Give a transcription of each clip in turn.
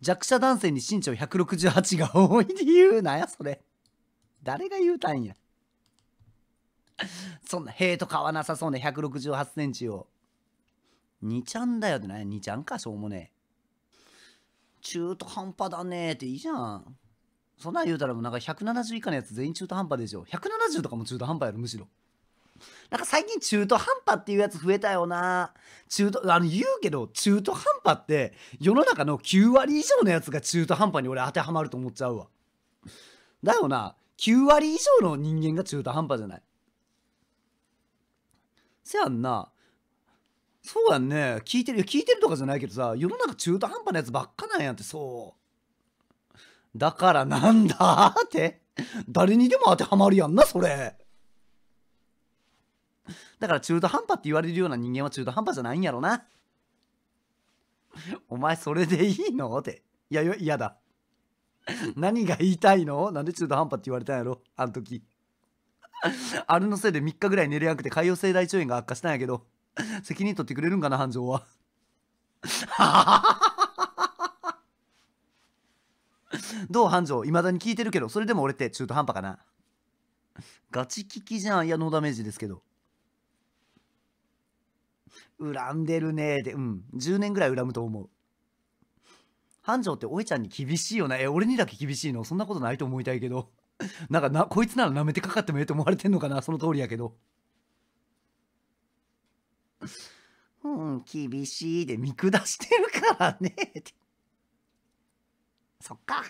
弱者男性に身長168が多い理由なんやそれ誰が言うたんやそんな塀と変わなさそうね1 6 8センチを2ちゃんだよって何や2ちゃんかしょうもねえ中途半端だねっていいじゃんそんなん言うたらもうなんか170以下のやつ全員中途半端でしょ170とかも中途半端やろむしろなんか最近中途半端っていうやつ増えたよな。中途、あの言うけど、中途半端って世の中の9割以上のやつが中途半端に俺当てはまると思っちゃうわ。だよな。9割以上の人間が中途半端じゃない。せやんな。そうやんね。聞いてる、聞いてるとかじゃないけどさ、世の中中途半端なやつばっかなんやんって、そう。だからなんだって、誰にでも当てはまるやんな、それ。だから中途半端って言われるような人間は中途半端じゃないんやろな。お前それでいいのって。いや、嫌だ。何が言いたいのなんで中途半端って言われたんやろあの時。あれのせいで3日ぐらい寝れなくて潰瘍性大腸炎が悪化したんやけど、責任取ってくれるんかな、繁盛は。どう繁盛いまだに聞いてるけど、それでも俺って中途半端かな。ガチ聞きじゃん。いや、ノーダメージですけど。恨んでるねーでうん10年ぐらい恨むと思う繁盛っておいちゃんに厳しいよなえ俺にだけ厳しいのそんなことないと思いたいけど なんかなこいつなら舐めてかかってもええと思われてんのかなその通りやけど うん厳しいで見下してるからねって そっか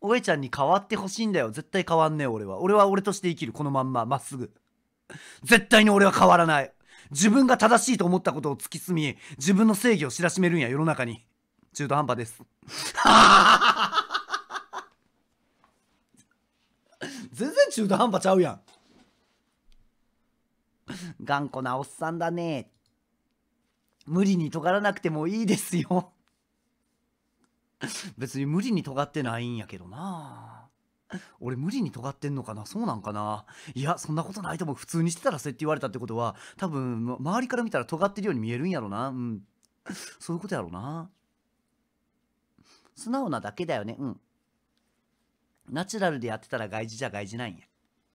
おえちゃんに変わってほしいんだよ絶対変わんねえ俺は俺は俺として生きるこのまんままっすぐ絶対に俺は変わらない自分が正しいと思ったことを突き進み、自分の正義を知らしめるんや、世の中に。中途半端です。全然中途半端ちゃうやん。頑固なおっさんだね。無理に尖らなくてもいいですよ別に無理に尖ってないんやけどな俺無理に尖ってんのかなそうなんかないやそんなことないと思う普通にしてたらそうやって言われたってことは多分周りから見たら尖ってるように見えるんやろなうんそういうことやろな素直なだけだよねうんナチュラルでやってたら外事じゃ外事なんや